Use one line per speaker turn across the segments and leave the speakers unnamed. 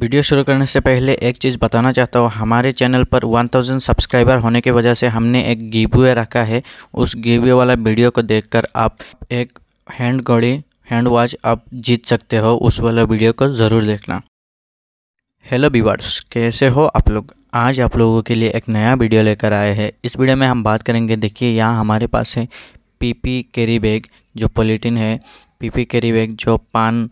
video शुरू करने से पहले एक चीज़ बताना चाहता हूँ हमारे चैनल पर 1000 सब्सक्राइबर होने की वजह से हमने एक गिवे रखा है उस गिवे वाला वीडियो को देखकर आप एक हैंड घड़ी हैंड वॉच आप जीत सकते हो उस वाला वीडियो को ज़रूर देखना हेलो बीवर्स कैसे हो आप लोग आज आप लोगों के लिए एक नया वीडियो लेकर आए हैं इस वीडियो में हम बात करेंगे देखिए यहाँ हमारे पास है पी कैरी बैग जो पोलिटिन है पी कैरी बैग जो पान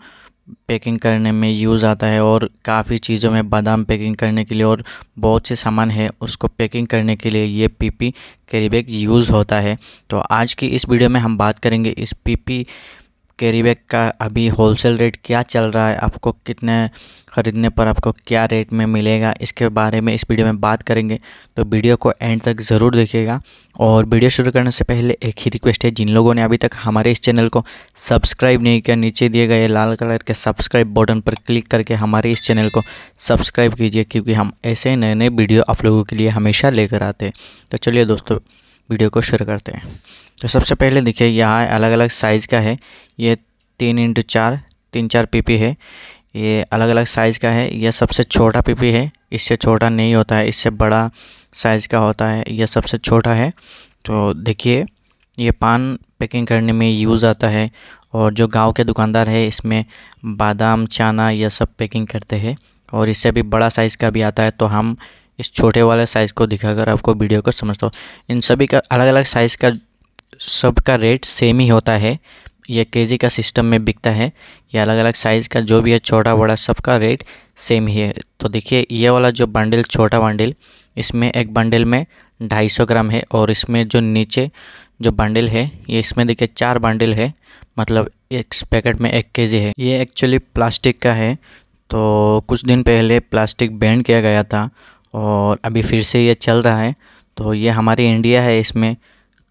पैकिंग करने में यूज़ आता है और काफ़ी चीज़ों में बादाम पैकिंग करने के लिए और बहुत से सामान है उसको पैकिंग करने के लिए ये पीपी कैरी बैग यूज़ होता है तो आज की इस वीडियो में हम बात करेंगे इस पीपी कैरी बैग का अभी होलसेल रेट क्या चल रहा है आपको कितने ख़रीदने पर आपको क्या रेट में मिलेगा इसके बारे में इस वीडियो में बात करेंगे तो वीडियो को एंड तक ज़रूर देखिएगा और वीडियो शुरू करने से पहले एक ही रिक्वेस्ट है जिन लोगों ने अभी तक हमारे इस चैनल को सब्सक्राइब नहीं किया नीचे दिए गए लाल कलर के सब्सक्राइब बटन पर क्लिक करके हमारे इस चैनल को सब्सक्राइब कीजिए क्योंकि हम ऐसे नए नए वीडियो आप लोगों के लिए हमेशा लेकर आते हैं तो चलिए दोस्तों वीडियो को शुरू करते हैं तो सबसे पहले देखिए यहाँ अलग अलग साइज़ का है ये तीन इंटू चार तीन चार पीपी है ये अलग अलग साइज़ का है यह सबसे छोटा पीपी है इससे छोटा नहीं होता है इससे बड़ा साइज़ का होता है यह सबसे छोटा है तो देखिए ये पान पैकिंग करने में यूज़ आता है और जो गांव के दुकानदार है इसमें बादाम चना यह सब पैकिंग करते हैं और इससे भी बड़ा साइज़ का भी आता है तो हम इस छोटे वाले साइज़ को दिखाकर आपको वीडियो को समझता हूँ इन सभी का अलग अलग साइज़ का सब का रेट सेम ही होता है यह केजी का सिस्टम में बिकता है ये अलग अलग साइज़ का जो भी है छोटा बड़ा सबका रेट सेम ही है तो देखिए ये वाला जो बंडल छोटा बंडल इसमें एक बंडल में 250 ग्राम है और इसमें जो नीचे जो बंडल है ये इसमें देखिए चार बंडल है मतलब एक पैकेट में एक के है ये एक्चुअली प्लास्टिक का है तो कुछ दिन पहले प्लास्टिक बैंड किया गया था और अभी फिर से ये चल रहा है तो ये हमारी इंडिया है इसमें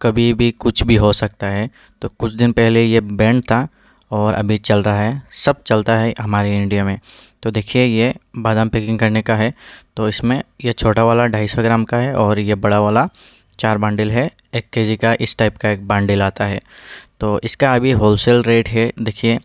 कभी भी कुछ भी हो सकता है तो कुछ दिन पहले ये बैंड था और अभी चल रहा है सब चलता है हमारे इंडिया में तो देखिए ये बादाम पैकिंग करने का है तो इसमें ये छोटा वाला ढाई सौ ग्राम का है और ये बड़ा वाला चार बांडिल है एक के का इस टाइप का एक बांडिल आता है तो इसका अभी होलसेल रेट है देखिए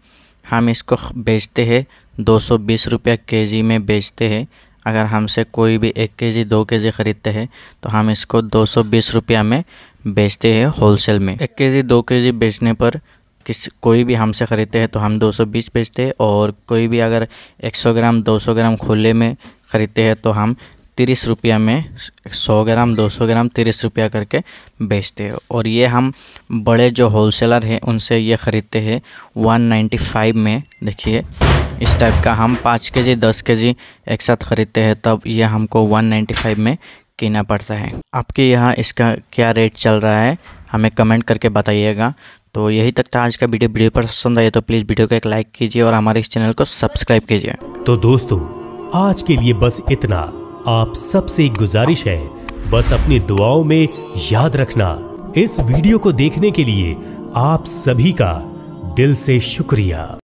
हम इसको बेचते हैं दो सौ बीस रुपया के जी में बेचते हैं अगर हमसे कोई भी एक के जी दो के जी ख़रीदते हैं तो हम इसको दो सौ बीस रुपया में बेचते हैं होलसेल में एक के जी दो के जी बेचने पर किस कोई भी हमसे ख़रीदते हैं तो हम 220 बेचते हैं और कोई भी अगर 100 ग्राम 200 ग्राम खुले में ख़रीदते हैं तो हम तीस रुपया में सौ ग्राम दो सौ ग्राम तीस रुपया करके बेचते हैं और ये हम बड़े जो होलसेलर हैं उनसे ये ख़रीदते हैं वन नाइन्टी फाइव में देखिए इस टाइप का हम पाँच के जी दस के जी एक साथ ख़रीदते हैं तब ये हमको वन नाइन्टी फाइव में कीना पड़ता है आपके यहाँ इसका क्या रेट चल रहा है हमें कमेंट करके बताइएगा तो यही तक था आज का वीडियो वीडियो पसंद आया तो प्लीज़ वीडियो को एक लाइक कीजिए और हमारे इस चैनल को सब्सक्राइब कीजिए तो दोस्तों आज के लिए बस इतना आप सबसे गुजारिश है बस अपनी दुआओं में याद रखना इस वीडियो को देखने के लिए आप सभी का दिल से शुक्रिया